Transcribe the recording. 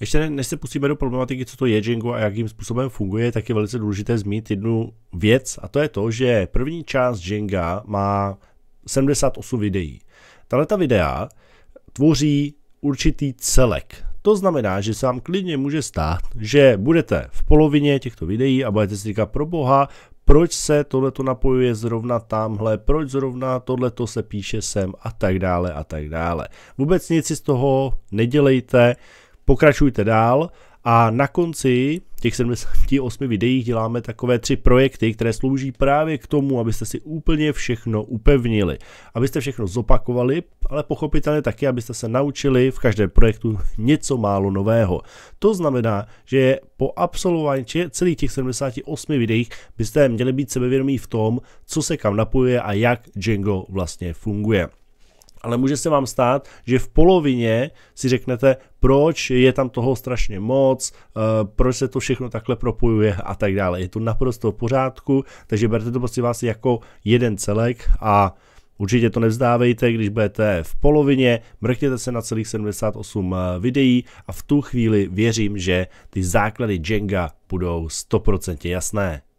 Ještě než se pustíme do problematiky, co to je Django a jakým způsobem funguje, tak je velice důležité zmínit jednu věc a to je to, že první část Jenga má 78 videí. Tahle ta videa tvoří určitý celek. To znamená, že vám klidně může stát, že budete v polovině těchto videí a budete si říkat pro boha, proč se tohleto napojuje zrovna tamhle, proč zrovna tohleto se píše sem a tak dále a tak dále. Vůbec nic si z toho nedělejte, pokračujte dál a na konci těch 78 videí děláme takové tři projekty, které slouží právě k tomu, abyste si úplně všechno upevnili. Abyste všechno zopakovali, ale pochopitelně taky, abyste se naučili v každém projektu něco málo nového. To znamená, že po absolvování celých těch 78 videí byste měli být sebevědomí v tom, co se kam napojuje a jak Django vlastně funguje ale může se vám stát, že v polovině si řeknete, proč je tam toho strašně moc, eh, proč se to všechno takhle propojuje a tak dále. Je to naprosto v pořádku, takže berte to prostě vás jako jeden celek a Určitě to nevzdávejte, když budete v polovině, mrkněte se na celých 78 eh, videí a v tu chvíli věřím, že ty základy Jenga budou 100% jasné.